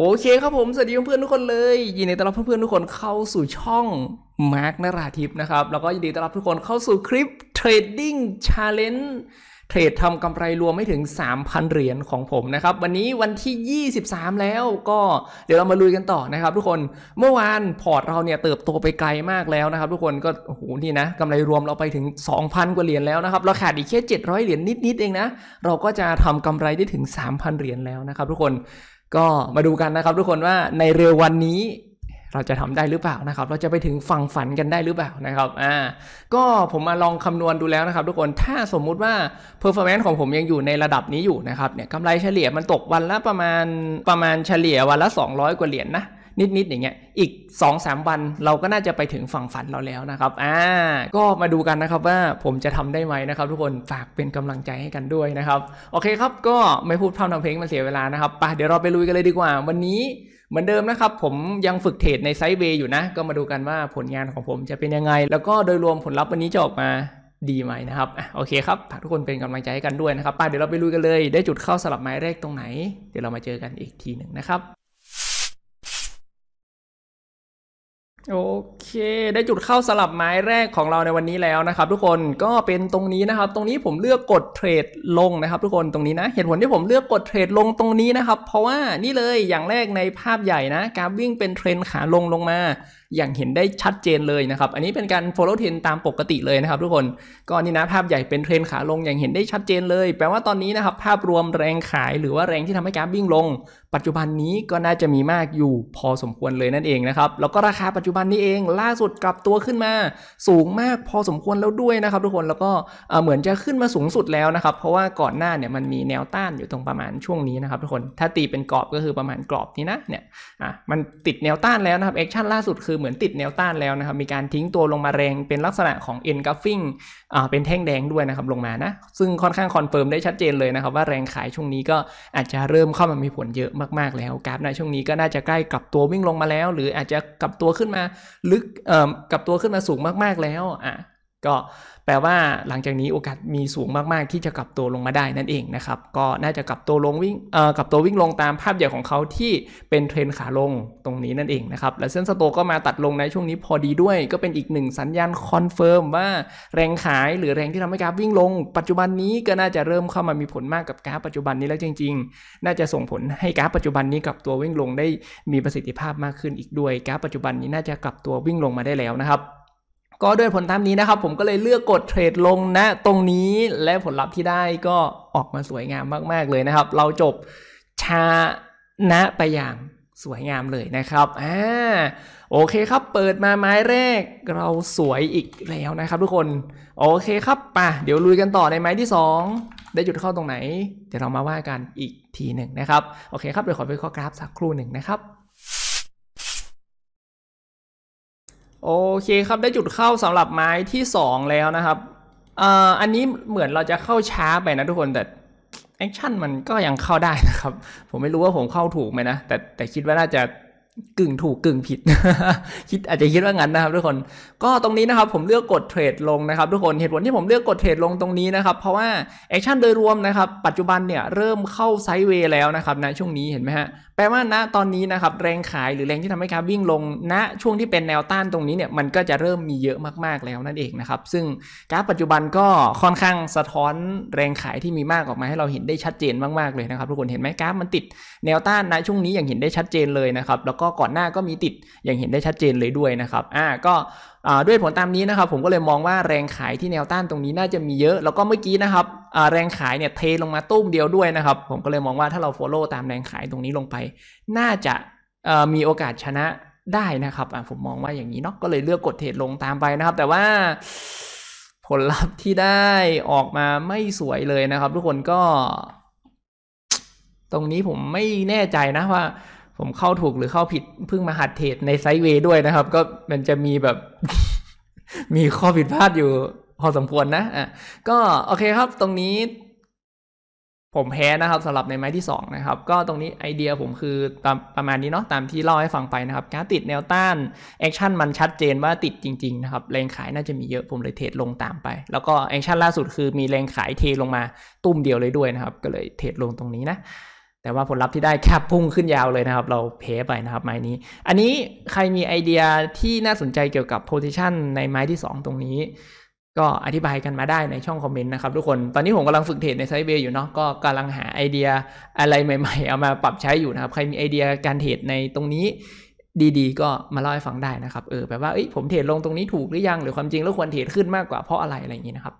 โอเคครับผม สวัสดีเพื่อนทุกคนเลย ยินดีต้อนรับเพื่อนๆ ทุกคนเข้าสู่ช่องมาร์กนราทิพนะครับแล้วก็ยินดีต้อนรับทุกคนเข้าสู่คลิปเทรดดิ้งชาเลนจ์เทรดทำกำไรรวมไม่ถึง 3,000 เหรียญของผมนะครับวันนี้วันที่ 23 แล้วก็เดี๋ยวเรามาลุยกันต่อนะครับทุกคนเมื่อวานพอร์ตเราเนี่ยเติบโตไปไกลมากแล้วนะครับทุกคนก็โอ้โหนี่นะกำไรรวมเราไปถึง 2,000 กว่าเหรียญแล้วนะครับเราขาดอีกแค่ 700เหรียญนิดๆเองนะเราก็จะทำกำไรได้ถึง 3,000เหรียญแล้วนะครับทุกคนก็มาดูกันนะครับทุกคนว่าในเร็ววันนี้เราจะทำได้หรือเปล่านะครับ เราจะไปถึงฝั่งฝันกันได้หรือเปล่านะครับอ่าก็ผมมาลองคำนวณดูแล้วนะครับทุกคนถ้าสมมุติว่า performance ของผมยังอยู่ในระดับนี้อยู่นะครับเนี่ยกำไรเฉลี่ยมันตกวันละประมาณประมาณเฉลี่ยวันละ 200 กว่าเหรียญนนะนิดๆอย่างเงี้ย อีก 2-3 วันเราก็น่าจะไปถึงฝั่งฝันเราแล้วนะครับ อ่า ก็มาดูกันนะครับว่าผมจะทำได้ไหมนะครับ ทุกคน ฝากเป็นกำลังใจให้กันด้วยนะครับ โอเคครับ ก็ไม่พูดพร่ำทำเพลงมันเสียเวลานะครับไปเดี๋ยวเราไปลุยกันเลยดีกว่า วันนี้เหมือนเดิมนะครับ ผมยังฝึกเทรดในไซด์เวย์อยู่นะ ก็มาดูกันว่าผลงานของผมจะเป็นยังไง แล้วก็โดยรวมผลลัพธ์วันนี้จะออกมาดีไหมนะครับโอเคครับ ฝากทุกคนเป็นกำลังใจให้กันด้วยนะครับปเดี๋ยวเราไปลุยกันเลย ได้จุดเข้าสลับไม้แรกตรงไหน เดี๋ยวเรามาเจอกันอีกทีหนึ่งนะครับโอเคได้จุดเข้าสลับไม้แรกของเราในวันนี้แล้วนะครับทุกคนก็เป็นตรงนี้นะครับ ตรงนี้ผมเลือกกดเทรดลงนะครับทุกคนตรงนี้นะ เหตุผลที่ผมเลือกกดเทรดลงตรงนี้นะครับ เพราะว่านี่เลยอย่างแรกในภาพใหญ่นะการวิ่งเป็นเทรนขาลงลงมาอย่างเห็นได้ชัดเจนเลยนะครับ อันนี้เป็นการ follow trend ตามปกติเลยนะครับ ทุกคน ก็นี่นะภาพใหญ่เป็นเทรนขาลงอย่างเห็นได้ชัดเจนเลย แปลว่าตอนนี้นะครับภาพรวมแรงขายหรือว่าแรงที่ทำให้กราฟวิ่งลง ปัจจุบันนี้ก็น่าจะมีมากอยู่พอสมควรเลยนั่นเองนะครับ แล้วก็ราคาปัจจุบันนี้เองล่าสุดกลับตัวขึ้นมาสูงมากพอสมควรแล้วด้วยนะครับ ทุกคน แล้วก็เหมือนจะขึ้นมาสูงสุดแล้วนะครับ เพราะว่าก่อนหน้าเนี่ยมันมีแนวต้านอยู่ตรงประมาณช่วงนี้นะครับทุกคน ถ้าตีเป็นกรอบก็คือประมาณกรอบนี้นะเนี่ย อ่ะมันติดแนวต้านแล้วนะครับแอคชั่นล่าสุดคือเหมือนติดแนวต้านแล้วนะครับ มีการทิ้งตัวลงมาแรงเป็นลักษณะของ e n ็ g กราฟ i n g อ่าเป็นแท่งแดงด้วยนะครับ ลงมา นะ ซึ่งค่อนข้างคอนเฟิร์มได้ชัดเจนเลยนะครับ ว่าแรงขายช่วงนี้ก็อาจจะเริ่มเข้ามามีผลเยอะมาก ๆแล้ว กราฟในช่วงนี้ก็น่าจะใกล้กับตัววิ่งลงมาแล้ว หรืออาจจะกลับตัวขึ้นมาลึกเอ่อกลับตัวขึ้นมาสูงมากๆแล้วอ่ะก็แปลว่าหลังจากนี้โอกาสมีสูงมากๆที่จะกลับตัวลงมาได้นั่นเองนะครับก็น่าจะกลับตัวลงวิ่งเอ่อกลับตัววิ่งลงตามภาพใหญ่ของเขาที่เป็นเทรนขาลงตรงนี้นั่นเองนะครับและเส้นสโตก็มาตัดลงในช่วงนี้พอดีด้วยก็เป็นอีกหนึ่งสัญญาณคอนเฟิร์มว่าแรงขายหรือแรงที่ทำให้กราฟวิ่งลงปัจจุบันนี้ก็น่าจะเริ่มเข้ามามีผลมากกับกราฟปัจจุบันนี้แล้วจริงๆ น่าจะส่งผลให้กราฟปัจจุบันนี้กลับตัววิ่งลงได้มีประสิทธิภาพมากขึ้นอีกด้วยกราฟปัจจุบันนี้น่าจะกลับตัววิ่งลงมาได้แล้วนะครับก็ด้วยผลตามนี้นะครับ ผมก็เลยเลือกกดเทรดลงนะตรงนี้และผลลัพธ์ที่ได้ก็ออกมาสวยงามมาก ๆ เลยนะครับ เราจบชานะไปอย่างสวยงามเลยนะครับอ่าโอเคครับเปิดมาไม้แรกเราสวยอีกแล้วนะครับ ทุกคน โอเคครับป่ะเดี๋ยวลุยกันต่อในไม้ที่ 2 ได้จุดเข้าตรงไหนเดี๋ยวเรามาว่ากันอีกทีหนึ่งนะครับโอเค ครับเดี๋ยวขอไปข้อกราฟสักครู่หนึ่งนะครับโอเคครับได้จุดเข้าสำหรับไม้ที่ 2 แล้วนะครับอ่าอันนี้เหมือนเราจะเข้าช้าไปนะทุกคนแต่แอคชั่นมันก็ยังเข้าได้นะครับผมไม่รู้ว่าผมเข้าถูกไหมนะแต่แต่คิดว่าน่าจะกึ่งถูกกึ่งผิด คิดอาจจะคิดว่างั้นนะครับ ทุกคนก็ตรงนี้นะครับผมเลือกกดเทรดลงนะครับ ทุกคนเหตุผลที่ผมเลือกกดเทรดลงตรงนี้นะครับ เพราะว่าแอคชั่นโดยรวมนะครับปัจจุบันเนี่ยเริ่มเข้าไซด์เวย์แล้วนะครับในะช่วงนี้เห็นไหมฮะแปลว่าณตอนนี้นะครับแรงขายหรือแรงที่ทำให้คราบวิ่งลงณช่วงที่เป็นแนวต้านตรงนี้เนี่ยมันก็จะเริ่มมีเยอะมากๆแล้วนั่นเองนะครับ ซึ่งกราฟปัจจุบันก็ค่อนข้างสะท้อนแรงขายที่มีมากออกมาให้เราเห็นได้ชัดเจนมากๆ เลยนะครับทุกคนเห็นไหมกราฟมันติดแนวต้านณช่วงนี้อย่างเห็นได้ชัดเจนเลยนะครับแล้วก็ก่อนหน้าก็มีติดอย่างเห็นได้ชัดเจนเลยด้วยนะครับอ่าก็ด้วยผลตามนี้นะครับผมก็เลยมองว่าแรงขายที่แนวต้านตรงนี้น่าจะมีเยอะแล้วก็เมื่อกี้นะครับ แรงขายเนี่ยเทลงมาตุ้มเดียวด้วยนะครับ ผมก็เลยมองว่าถ้าเราโฟลโล่ตามแรงขายตรงนี้ลงไป น่าจะมีโอกาสชนะได้นะครับผมมองว่าอย่างนี้เนาะก็เลยเลือกกดเทรดลงตามไปนะครับ แต่ว่าผลลัพธ์ที่ได้ออกมาไม่สวยเลยนะครับทุกคนก็ ตรงนี้ผมไม่แน่ใจนะว่าผมเข้าถูกหรือเข้าผิดเพิ่งมาหัดเทรดในไซด์เวย์ด้วยนะครับ ก็มันจะมีแบบมีข้อผิดพลาดอยู่พอสมควรนะอ่ะก็โอเคครับตรงนี้ ผมแพ้นะครับสำหรับในไม้ที่ 2 นะครับ ก็ตรงนี้ไอเดียผมคือตามประมาณนี้เนาะตามที่เล่าให้ฟังไปนะครับ การติดแนวต้านแอคชั่นมันชัดเจนว่าติดจริง ๆ นะครับ แรงขายน่าจะมีเยอะ ผมเลยเทรดลงตามไป แล้วก็แอคชั่นล่าสุดคือมีแรงขายเทลงมาตุ้มเดียวเลยด้วยนะครับ ก็เลยเทรดลงตรงนี้นะแต่ว่าผลลัพธ์ที่ได้แคบพุ่งขึ้นยาวเลยนะครับ เราเพไปนะครับไม้นี้ อันนี้ใครมีไอเดียที่น่าสนใจเกี่ยวกับโพซิชันในไม้ที่ 2 ตรงนี้ ก็อธิบายกันมาได้ในช่องคอมเมนต์นะครับ ทุกคนตอนนี้ผมกำลังฝึกเทรดในไซเบียอยู่เนาะก็กำลังหาไอเดียอะไรใหม่ๆ เอามาปรับใช้อยู่นะครับ ใครมีไอเดียการเทรดในตรงนี้ดีๆ ก็มาเล่าให้ฟังได้นะครับเออแปลว่าเอ้ยผมเทรดลงตรงนี้ถูกหรือยังหรือความจริงแล้วควรเทรดขึ้นมากกว่าเพราะอะไรอะไรอย่างนี้นะครับ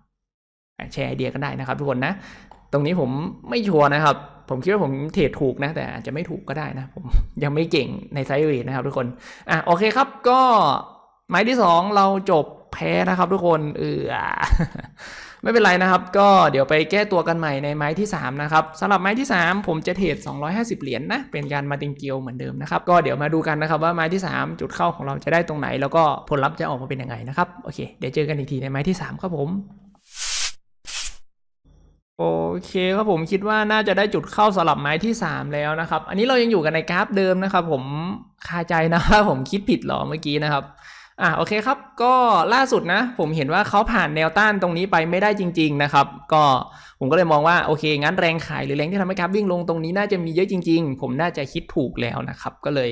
แชร์ไอเดียกันได้นะครับ ทุกคนนะตรงนี้ผมไม่ชัวร์นะครับ ผมคิดว่าผมเทรดถูกนะแต่อาจจะไม่ถูกก็ได้นะ ผมยังไม่เก่งในไซเวทนะครับทุกคนอ่ะโอเคครับก็ไม้ที่ 2 เราจบแพ้นะครับทุกคนเออไม่เป็นไรนะครับ ก็เดี๋ยวไปแก้ตัวกันใหม่ในไม้ที่ 3 นะครับสำหรับไม้ที่3ผมจะเทรด250 เหรียญนนะเป็นการมาติงเกียวเหมือนเดิมนะครับ ก็เดี๋ยวมาดูกันนะครับ ว่าไม้ที่ 3 จุดเข้าของเราจะได้ตรงไหน แล้วก็ผลลัพธ์จะออกมาเป็นยังไงนะครับโอเค เดี๋ยวเจอกันอีกทีในไม้ที่3ครับผมโอเคครับผมคิดว่าน่าจะได้จุดเข้าสลับไม้ที่ 3 แล้วนะครับอันนี้เรายังอยู่กันในกราฟเดิมนะครับ ผมคาใจนะว่าผมคิดผิดหรอเมื่อกี้นะครับอ่ะโอเคครับก็ล่าสุดนะ ผมเห็นว่าเขาผ่านแนวต้านตรงนี้ไปไม่ได้จริงๆนะครับก็ผมก็เลยมองว่าโอเค งั้นแรงขายหรือแรงที่ทำให้กราฟวิ่งลงตรงนี้น่าจะมีเยอะจริงๆ ผมน่าจะคิดถูกแล้วนะครับ ก็เลย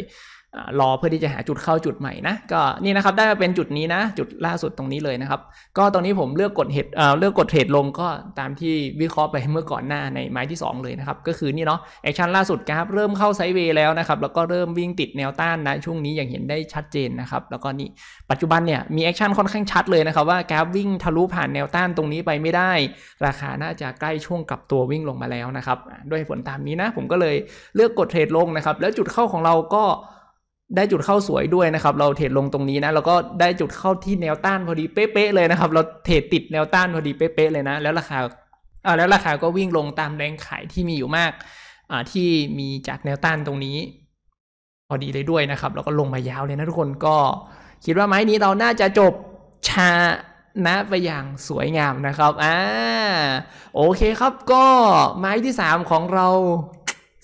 รอเพื่อที่จะหาจุดเข้าจุดใหม่นะก็นี่นะครับได้มาเป็นจุดนี้นะ จุดล่าสุดตรงนี้เลยนะครับก็ตรงนี้ผมเลือกกดเหตุเลือกกดเหตุลงก็ตามที่วิเคราะห์ไปเมื่อก่อนหน้าในไม้ที่ 2 เลยนะครับก็คือนี่เนาะแอคชั่นล่าสุดครับเริ่มเข้าไซด์เวย์แล้วนะครับแล้วก็เริ่มวิ่งติดแนวต้านนะช่วงนี้อย่างเห็นได้ชัดเจนนะครับแล้วก็นี่ปัจจุบันเนี่ยมีแอคชั่นค่อนข้างชัดเลยนะครับว่าแกรฟวิ่งทะลุผ่านแนวต้านตรงนี้ไปไม่ได้ ราคาน่าจะใกล้ช่วงกลับตัววิ่งลงมาแล้วนะครับด้วยผลตามนี้นะ ผมก็เลยเลือกกดเทรดลงนะครับแล้วจุดเข้าของเราก็ได้จุดเข้าสวยด้วยนะครับ เราเทรดลงตรงนี้นะแล้วก็ได้จุดเข้าที่แนวต้านพอดีเป๊ะๆเลยนะครับ เราเทรดติดแนวต้านพอดีเป๊ะๆเลยนะแล้วราคาอ่าแล้วราคาก็วิ่งลงตามแรงขายที่มีอยู่มาก อ่า ที่มีจากแนวต้านตรงนี้ พอดีเลยด้วยนะครับ แล้วก็ลงมายาวเลยนะทุกคนก็คิดว่าไม้นี้เราน่าจะจบชานะไปอย่างสวยงามนะครับอ่าโอเคครับก็ ไม้ที่3ของเรา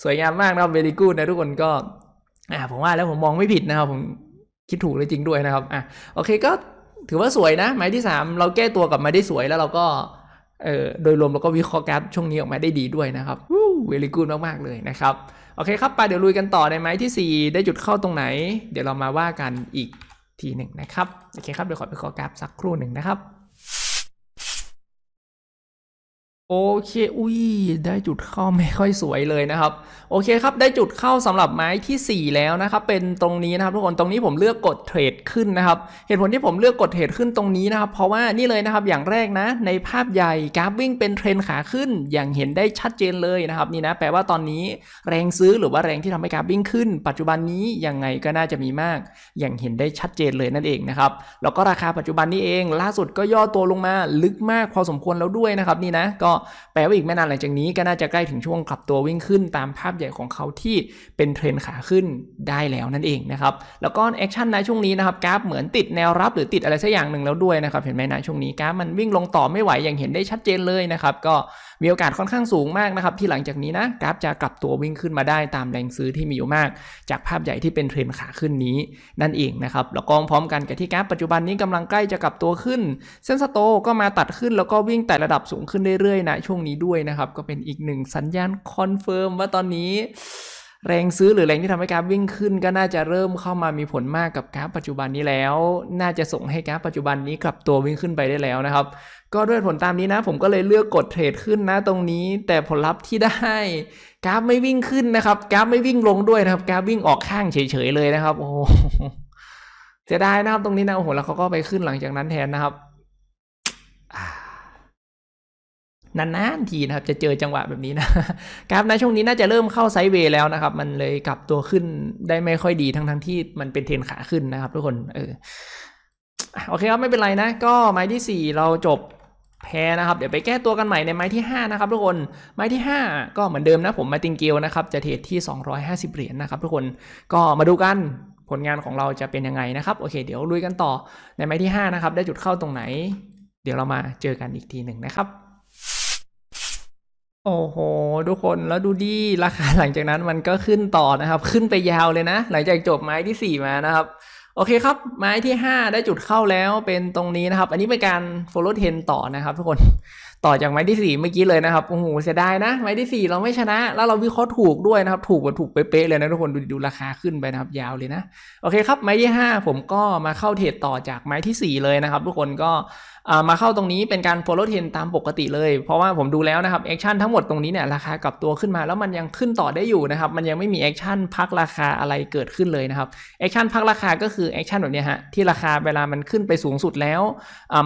สวยงามมากนะเบรดิกูดนะทุกคนก็อ่าผมว่าแล้วผมมองไม่ผิดนะครับผมคิดถูกเลยจริงด้วยนะครับอ่ะโอเคก็ถือว่าสวยนะ ไม้ที่ 3 เราแก้ตัวกับไม้ได้สวยแล้วเราก็เออโดยรวมเราก็วิเคราะห์กราฟช่วงนี้ออกมาได้ดีด้วยนะครับวูเวลีกูดมากๆเลยนะครับโอเคครับไปเดี๋ยวลุยกันต่อในไม้ที่ 4 ได้จุดเข้าตรงไหน เดี๋ยวเรามาว่ากันอีกทีหนึ่งนะครับ โอเคครับเดี๋ยวขอไปขอกราฟสักครู่หนึ่งนะครับโอเค อุ้ยได้จุดเข้าไม่ค่อยสวยเลยนะครับ โอเคครับ ได้จุดเข้าสำหรับไม้ที่ 4 แล้วนะครับ เป็นตรงนี้นะครับทุกคน ตรงนี้ผมเลือกกดเทรดขึ้นนะครับ เหตุผลที่ผมเลือกกดเทรดขึ้นตรงนี้นะครับ เพราะว่านี่เลยนะครับ อย่างแรกนะ ในภาพใหญ่กราฟวิ่งเป็นเทรนขาขึ้น อย่างเห็นได้ชัดเจนเลยนะครับ นี่นะ แปลว่าตอนนี้แรงซื้อหรือว่าแรงที่ทำให้กราฟวิ่งขึ้น ปัจจุบันนี้ยังไงก็น่าจะมีมาก อย่างเห็นได้ชัดเจนเลยนั่นเองนะครับ แล้วก็ราคาปัจจุบันนี้เอง ล่าสุดก็ย่อตัวลงมาลึกมากพอสมควรแล้วด้วยนะครับ นี่นะก็แปลว่าอีกไม่นานหลังจากนี้ก็น่าจะใกล้ถึงช่วงกลับตัววิ่งขึ้นตามภาพใหญ่ของเขาที่เป็นเทรนขาขึ้นได้แล้วนั่นเองนะครับแล้วก็แอคชั่นในช่วงนี้นะครับกราฟเหมือนติดแนวรับหรือติดอะไรสักอย่างหนึ่งแล้วด้วยนะครับเห็นไหมนะช่วงนี้กราฟมันวิ่งลงต่อไม่ไหวอย่างเห็นได้ชัดเจนเลยนะครับก็มีโอกาสค่อนข้างสูงมากนะครับที่หลังจากนี้นะกราฟจะกลับตัววิ่งขึ้นมาได้ตามแรงซื้อที่มีอยู่มาก จากภาพใหญ่ที่เป็นเทรนขาขึ้นนี้ นั่นเองนะครับ แล้วก็พร้อมกันกับที่กราฟปัจจุบันนี้กำลังใกล้จะกลับตัวขึ้นเส้นสโตก็มาตัดขึ้นแล้วก็วิ่งแต่ระดับสูงขึ้นเรื่อยๆนะช่วงนี้ด้วยนะครับก็เป็นอีกหนึ่งสัญญาณคอนเฟิร์มว่าตอนนี้แรงซื้อหรือแรงที่ทำให้กราฟวิ่งขึ้นก็น่าจะเริ่มเข้ามามีผลมากกับกราฟปัจจุบันนี้แล้ว น่าจะส่งให้กราฟปัจจุบันนี้กลับตัววิ่งขึ้นไปได้แล้วนะครับ ก็ด้วยผลตามนี้นะผมก็เลยเลือกกดเทรดขึ้นนะตรงนี้ แต่ผลลัพธ์ที่ได้กราฟไม่วิ่งขึ้นนะครับ กราฟไม่วิ่งลงด้วยนะครับกราฟวิ่งออกข้างเฉยๆเลยนะครับโอ้เสียดายนะครับตรงนี้นะโอ้โหแล้วเขาก็ไปขึ้นหลังจากนั้นแทนนะครับนานๆทีนะครับ จะเจอจังหวะแบบนี้นะกราฟนช่วงนี้น่าจะเริ่มเข้าไซด์เวย์แล้วนะครับ มันเลยกลับตัวขึ้นได้ไม่ค่อยดีทั้งๆทที่มันเป็นเทรนขาขึ้นนะครับ ทุกคนเออโอเคครับไม่เป็นไรนะก็ไม้ที่ 4 เราจบแพ้นะครับ เดี๋ยวไปแก้ตัวกันใหม่ในไม้ที่5นะครับทุกคนไม้ที่ 5 ก็เหมือนเดิมนะผมมาติงเกลนะครับจะเทรดที่ 250เหรียญนนะครับ ทุกคนก็มาดูกันผลงานของเราจะเป็นยังไงนะครับ โอเค เดี๋ยวลุยกันต่อในไม้ที่5นะครับได้จุดเข้าตรงไหน เดี๋ยวเรามาเจอกันอีกทีหนึ่งนะครับโอ้โหทุกคนแล้วดูดิราคาหลังจากนั้นมันก็ขึ้นต่อนะครับ ขึ้นไปยาวเลยนะ หลังจากจบไม้ที่ 4 มานะครับ โอเคครับไม้ที่5ได้จุดเข้าแล้วเป็นตรงนี้นะครับ อันนี้เป็นการ follow trend ต่อนะครับ ทุกคนต่อจากไม้ที่4เมื่อกี้เลยนะครับโอ้โหเสียดายนะ ไม้ที่ 4 เราไม่ชนะ แล้วเราวิเคราะห์ถูกด้วยนะครับ ถูกกว่าถูกเป๊ะเลยนะทุกคนดูดูราคาขึ้นไปนะครับ ยาวเลยนะโอเคครับไม้ที่5ผมก็มาเข้าเทรดต่อจากไม้ที่4เลยนะครับทุกคนก็มาเข้าตรงนี้เป็นการ follow trend ตามปกติเลย เพราะว่าผมดูแล้วนะครับ action ทั้งหมดตรงนี้เนี่ยราคากลับตัวขึ้นมาแล้วมันยังขึ้นต่อได้อยู่นะครับ มันยังไม่มี action พักราคาอะไรเกิดขึ้นเลยนะครับ action พักราคา ก็คือ action แบบนี้ฮะที่ราคาเวลามันขึ้นไปสูงสุดแล้ว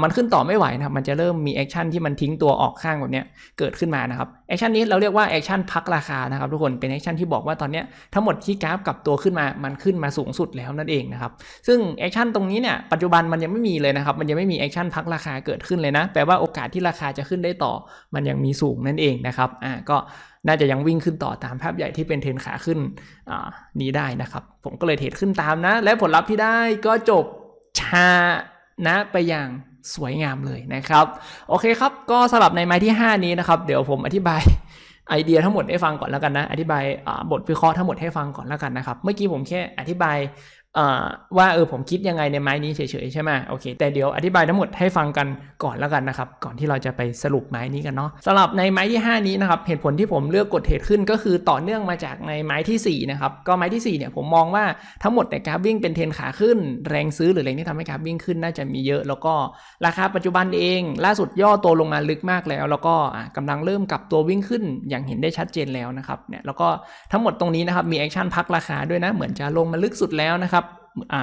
มันขึ้นต่อไม่ไหวนะครับ มันจะเริ่มมี action ที่มันทิ้งตัวออกข้างแบบนี้เกิดขึ้นมานะครับ action นี้เราเรียกว่า action พักราคานะครับทุกคน เป็น action ที่บอกว่าตอนนี้ทั้งหมดที่กราฟกลับตัวขึ้นมา มันขึ้นมาสูงสุดแล้วนั่นเองนะครับ ซึ่ง action ตรงนี้เนี่ยปัจจุบันมันยังไม่มีเลยนะครับมันยังไม่มี action พักราคาาเกิดขึ้นเลยนะแปลว่าโอกาสที่ราคาจะขึ้นได้ต่อมันยังมีสูงนั่นเองนะครับ อ่า ก็น่าจะยังวิ่งขึ้นต่อตามภาพใหญ่ที่เป็นเทรนขาขึ้น อ่า นี้ได้นะครับ ผมก็เลยเทรดขึ้นตามนะ และผลลัพธ์ที่ได้ก็จบชา นะ ไปอย่างสวยงามเลยนะครับ โอเคครับ ก็สำหรับในไม้ที่ 5 นี้นะครับ เดี๋ยวผมอธิบายไอเดียทั้งหมดให้ฟังก่อนแล้วกันนะ อธิบายบทวิเคราะห์ทั้งหมดให้ฟังก่อนแล้วกันนะครับ เมื่อกี้ผมแค่อธิบายว่าเออผมคิดยังไงในไม้นี้เฉยๆใช่ไหมโอเค แต่เดี๋ยวอธิบายทั้งหมดให้ฟังกันก่อนแล้วกันนะครับก่อนที่เราจะไปสรุปไม้นี้กันเนาะสำหรับในไม้ที่ 5 นี้นะครับเหตุผลที่ผมเลือกกดเทรดขึ้น ก็คือต่อเนื่องมาจากในไม้ที่4นะครับก็ไม้ที่4เนี่ยผมมองว่าทั้งหมดแต่กราฟวิ่งเป็นเทรนขาขึ้น แรงซื้อหรือแรงที่ทำให้กราฟวิ่งขึ้นน่าจะมีเยอะ แล้วก็ราคา ปัจจุบันเองล่าสุดย่อตัวลงมาลึกมากแล้ว แล้วก็กำลังเริ่มกลับตัววิ่งขึ้นอย่างเห็นได้ชัดเจนแล้วนะครับเนี่ยแล้วก็ทั้งหมดตรงนี้นะครับมีแอคชั่นพักราคาด้วยนะเหมือนจะลงมาลึกสุดแล้วนะครับ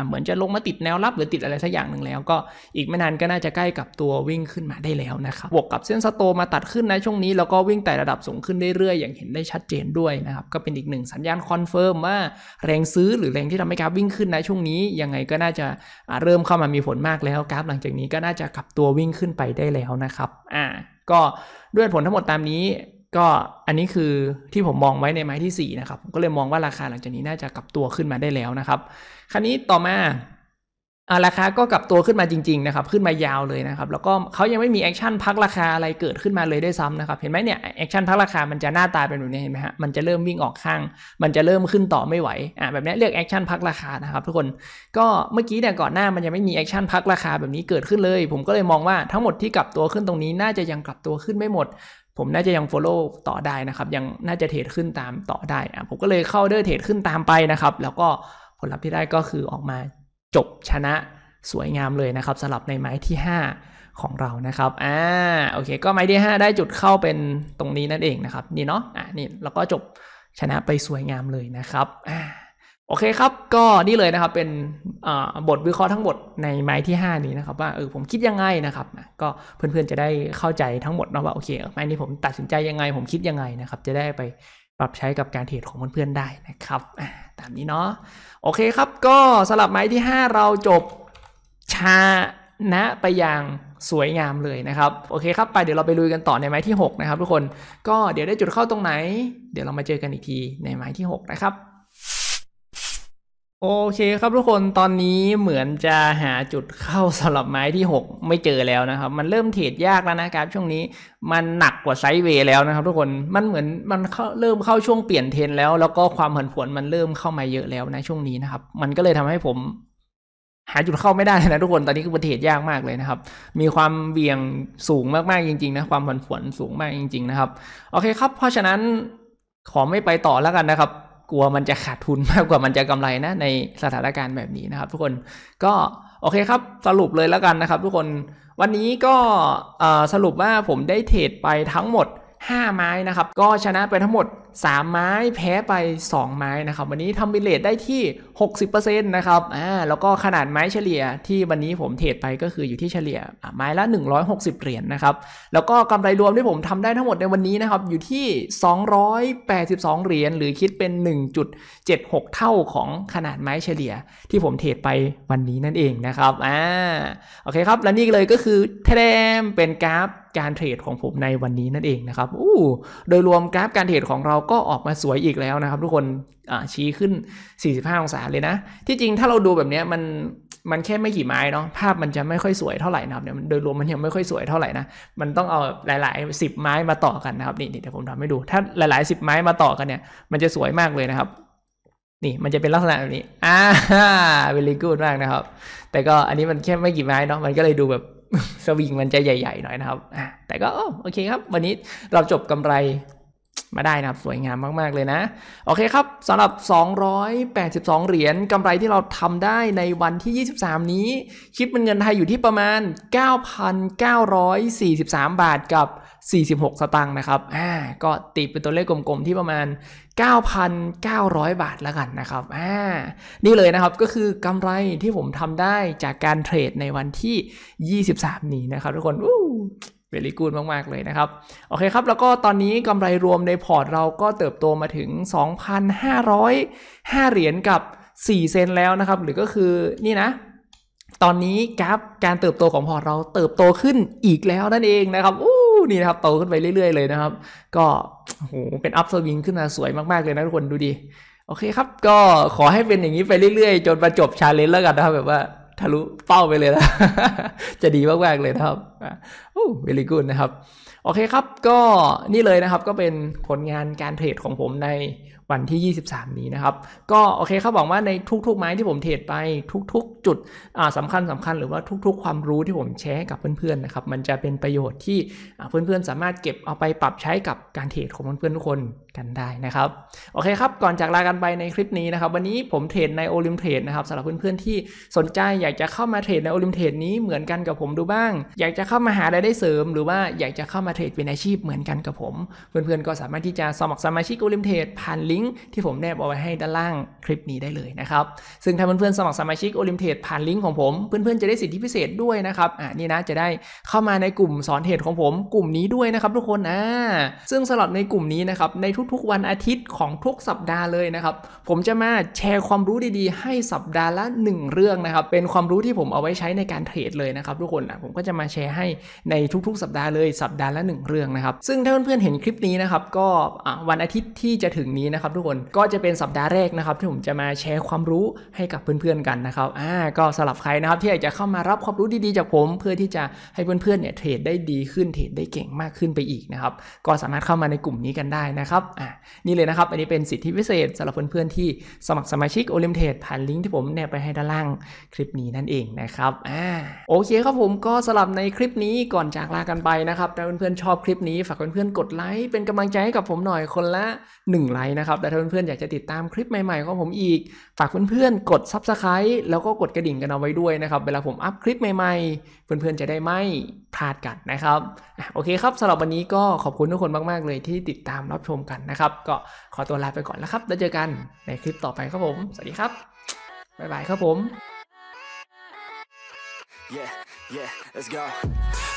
เหมือนจะลงมาติดแนวรับ หรือติดอะไรสักอย่างหนึ่งแล้ว ก็อีกไม่นานก็น่าจะใกล้กับตัววิ่งขึ้นมาได้แล้วนะครับบวกกับเส้นสโตมาตัดขึ้นในช่วงนี้แล้วก็วิ่งแต่ระดับสูงขึ้นเรื่อยๆอย่างเห็นได้ชัดเจนด้วยนะครับก็เป็นอีกหนึ่งสัญญาณคอนเฟิร์มว่าแรงซื้อหรือแรงที่ทำให้กราฟวิ่งขึ้นในช่วงนี้ยังไงก็น่าจะเริ่มเข้ามามีผลมากแล้วกราฟหลังจากนี้ก็น่าจะกลับตัววิ่งขึ้นไปได้แล้วนะครับอ่าก็ด้วยผลทั้งหมดตามนี้ก็อันนี้คือที่ผมมองไว้ในไม้ที่4นะครับก็เลยมองว่าราคา หลังจากนี้น่าจะกลับตัวขึ้นมาได้แล้วนะครับคราวนี้ต่อมาอราคาก็กลับตัวขึ้นมาจริงๆนะครับขึ้นมายาวเลยนะครับแล้วก็เขายังไม่มีแอคชั่นพักราคาอะไรเกิดขึ้นมาเลยได้ซ้ำนะครับเห็นไหมเนี่ยแอคชั่นพักราคามันจะหน้าตาเป็นแบบนี้เห็นไหมฮะมันจะเริ่มวิ่งออกข้าง มันจะเริ่มขึ้นต่อไม่ไหว อ่าแบบนี้เรียกแอคชั่นพักราคานะครับทุกคนก็เมื่อกี้เนี่ยก่อนหน้า มันยังไม่มีแอคชั่นพักราคาแบบนี้เกิดขึ้นเลย ผมก็เลยมองว่าทั้งหมดที่กลับตัวขึ้นตรงนี้ น่าจะยังกลับตัวขึ้นไม่หมดผมน่าจะยัง follow ต่อได้นะครับ ยังน่าจะเทรดขึ้นตามต่อได้อะผมก็เลยเข้าเดอร์เทรดขึ้นตามไปนะครับ แล้วก็ผลลัพธ์ที่ได้ก็คือออกมาจบชนะสวยงามเลยนะครับสลับในไม้ที่5ของเรานะครับอ่าโอเค ก็ไม้ที่5ได้จุดเข้าเป็นตรงนี้นั่นเองนะครับนี่เนาะอ่านี่แล้วก็จบชนะไปสวยงามเลยนะครับอ่าโอเคครับก็นี่เลยนะครับเป็นบทวิเคราะห์ทั้งหมด ในไม้ที่ 5 นี้นะครับ ว่าเออผมคิดยังไงนะครับ ก็เพื่อนๆจะได้เข้าใจทั้งหมดนะว่าโอเคไม้นี้ผมตัดสินใจยังไง ผมคิดยังไง นะครับ จะได้ไปปรับใช้กับการ เทรดของเพื่อนๆได้นะครับ ตามนี้เนาะโอเคครับ ก็สลับไม้ที่ 5 เราจบชานะไปอย่างสวยงามเลยนะครับโอเค ครับไปเดี๋ยวเราไปลุยกันต่อในไม้ที่ 6 นะครับ ทุกคนก็เดี๋ยวได้จุดเข้าตรงไหน เดี๋ยวเรามาเจอกันอีกทีในไม้ที่ 6 นะครับโอเค ครับทุกคนตอนนี้เหมือนจะหาจุดเข้าสำหรับไม้ที่ 6 ไม่เจอแล้วนะครับ มันเริ่มเทรดยากแล้วนะครับช่วงนี้มันหนักกว่าไซด์เวย์แล้วนะครับ ทุกคนมันเหมือนมันเริ่มเข้าช่วงเปลี่ยนเทรนแล้ว แล้วก็ความผันผวนมันเริ่มเข้ามาเยอะแล้วนะช่วงนี้นะครับ มันก็เลยทำให้ผมหาจุดเข้าไม่ได้นะ ทุกคนตอนนี้ป็นเทรดยากมากเลยนะครับ มีความเบี่ยงสูงมาก ๆ จริงๆ นะความผันผวนสูงมากจริง ๆ นะครับโอเค ครับเพราะฉะนั้นขอไม่ไปต่อแล้วกันนะครับกลัวมันจะขาดทุนมากกว่ามันจะกำไรนะในสถานการณ์แบบนี้นะครับทุกคนก็โอเคครับสรุปเลยแล้วกันนะครับทุกคนวันนี้ก็สรุปว่าผมได้เทรดไปทั้งหมด5 ไม้นะ ครับ ก็ชนะไปทั้งหมด 3 ไม้แพ้ไป 2 ไม้ นะ ครับ วันนี้ทำบิเลตได้ที่ 60%นะ ครับอ่าแล้วก็ขนาดไม้เฉลี่ยที่วันนี้ผมเทรดไปก็คืออยู่ที่เฉลี่ยไม้ละ 160เหรียญนนะครับ แล้วก็กำไรรวมที่ผมทำได้ทั้งหมดในวันนี้ นะ ครับ อยู่ที่ 282เหรียญหรือคิดเป็น 1.76 เท่าของขนาดไม้เฉลี่ย ที่ผมเทรดไปวันนี้นั่นเองนะครับอ่าโอเคครับและนี่เลยก็คือแทมเป็นกราฟการเทรดของผมในวันนี้นั่นเองนะครับ อู้ โดยรวมกราฟการเทรดของเราก็ออกมาสวยอีกแล้วนะครับ ทุกคนชี้ขึ้น 45 องศาเลยนะ ที่จริงถ้าเราดูแบบนี้มัน มันแค่ไม่กี่ไม้เนาะภาพมันจะไม่ค่อยสวยเท่าไหร่นะครับเนี่ยโดยรวมมันยังไม่ค่อยสวยเท่าไหร่นะ มันต้องเอาหลาย ๆ10ไม้มาต่อกันนะครับ นี่เดี๋ยวผมทำให้ดู ถ้าหลายๆ10ไม้มาต่อกันเนี่ย มันจะสวยมากเลยนะครับ นี่ มันจะเป็นลักษณะแบบนี้ อ่าเวลิกูดมากนะครับ แต่ก็อันนี้มันแค่ไม่กี่ไม้เนาะมันก็เลยดูแบบสวิงมันจะใหญ่ๆ หน่อยนะครับ แต่ก็โอเคครับ วันนี้เราจบกำไรมาได้นะครับสวยงามมากๆเลยนะโอเคครับสำหรับ 282 เหรียญกำไรที่เราทำได้ในวันที่ 23 นี้ คิดเป็นเงินไทยอยู่ที่ประมาณ 9,943 บาทกับ 46 สตางค์นะครับอ่าก็ตีเป็นตัวเลขกลมๆที่ประมาณ 9,900 บาทแล้วกันนะครับอ่านี่เลยนะครับ ก็คือกำไรที่ผมทำได้จากการเทรดในวันที่ 23 นี้นะครับ ทุกคนเ e ลี่กูดมากๆเลยนะครับโอเคครับ แล้วก็ตอนนี้กำไรรวมในพอร์ตเราก็เติบโตมาถึง 2,505เหรียญกับ 4 เซนแล้วนะครับ หรือก็คือนี่นะ ตอนนี้กราฟการเติบโตของพอร์ตเราเติบโตขึ้นอีกแล้วนั่นเองนะครับอู้นี่นะครับโตขึ้นไปเรื่อย ๆเลยนะครับก็โหเป็นอัพสวิงขึ้นมาสวยมากๆเลยนะทุกคนดูดิโอเคครับก็ขอให้เป็นอย่างนี้ไปเรื่อยๆจนมาจบชาเลนจ์แล้วกันนะครับแบบว่าทะลุเป้าไปเลยนะ จะดีมากๆเลยนะครับ อู้วิลิกุลนะครับ โอเคครับก็นี่เลยนะครับ ก็เป็นผลงานการเทรดของผมในวันที่ 23 นี้นะครับ ก็โอเคเขาบอกว่าในทุกๆ ไม้ที่ผมเทรดไปทุกๆ จุดสำคัญสาคัญหรือว่าทุกๆ ความรู้ที่ผมแชร์กับเพื่อนๆ นะครับ มันจะเป็นประโยชน์ที่เพื่อนๆ สามารถเก็บเอาไปปรับใช้กับการเทรดของเพื่อนๆทุกคนกันได้นะครับ โอเคครับ ก่อนจากลากันไปในคลิปนี้นะครับ วันนี้ผมเทรดในโอลิมเทรดนะครับสำหรับเพื่อนๆ ที่สนใจอยากจะเข้ามาเทรดในโอลิมเทรดนี้เหมือนกันกับผมดูบ้าง อยากจะเข้ามาหารายได้เสริม หรือว่าอยากจะเข้ามาเทรดเป็นอาชีพเหมือนกันกับผม เพื่อนๆ ก็สามารถที่จะสมัครสมาชิกโอลิมเทรดผ่านลิิงก์ที่ผมแนบเอาไว้ให้ด้านล่างคลิปนี้ได้เลยนะครับ ซึ่งถ้าเพื่อนๆสมัครสมาชิกโอลิมเทดผ่านลิงก์ของผมเพื่อนๆจะได้สิทธิพิเศษด้วยนะครับ อ่านี่นะจะได้เข้ามาในกลุ่มสอนเทรดของผมกลุ่มนี้ด้วยนะครับ ทุกคนอ่าซึ่งสลับในกลุ่มนี้นะครับในทุกๆวันอาทิตย์ของทุกสัปดาห์เลยนะครับ ผมจะมาแชร์ความรู้ดีๆ ให้สัปดาห์ละ 1 เรื่องนะครับ เป็นความรู้ที่ผมเอาไว้ใช้ในการเทรดเลยนะครับ ทุกคน่ะผมก็จะมาแชร์ให้ในทุก ๆ สัปดาห์เลย สัปดาห์ละ1 เรื่องนะครับ ซึ่งถ้าเพื่อนๆเห็นคลิปนี้นะครับก็วันอาทิตย์ที่จะถึงนี้นะครับทุกคนก็จะเป็นสัปดาห์แรกนะครับที่ผมจะมาแชร์ความรู้ให้กับเพื่อนๆกันนะครับอ่าก็สำหรับใครนะครับที่อยากจะเข้ามารับความรู้ดีๆจากผมเพื่อที่จะให้เพื่อนๆเนี่ยเทรดได้ดีขึ้นเทรดได้เก่งมากขึ้นไปอีกนะครับก็สามารถเข้ามาในกลุ่มนี้กันได้นะครับอ่านี่เลยนะครับอันนี้เป็นสิทธิพิเศษสำหรับเพื่อนๆที่สมัครสมาชิกโอลิมเทรดผ่านลิงก์ที่ผมแนบไปให้ด้านล่างคลิปนี้นั่นเองนะครับอ่าโอเคครับผมก็สำหรับในคลิปนี้ก่อนจากลากันไปนะครับถ้าเพื่อนๆชอบคลิปนี้ฝากเพื่อนๆกดไลค์เป็นกำลังใจให้กับผมหน่อยคนละ 1ไลค์นะครับับและถ้าเพื่อนๆ อยากจะติดตามคลิปใหม่ๆ ของผมอีก ฝากเพื่อนๆ กด Subscribe แล้วก็กดกระดิ่งกันเอาไว้ด้วยนะครับ เวลาผมอัพคลิปใหม่ ๆ เพื่อนๆ จะได้ไม่พลาดกันนะครับ โอเคครับสำหรับวันนี้ก็ขอบคุณทุกคนมากๆ เลยที่ติดตามรับชมกันนะครับ ก็ขอตัวลาไปก่อนแล้วครับ แล้วเจอกันในคลิปต่อไปครับผม สวัสดีครับบ๊ายบายครับผม Yeah, yeah, let's go.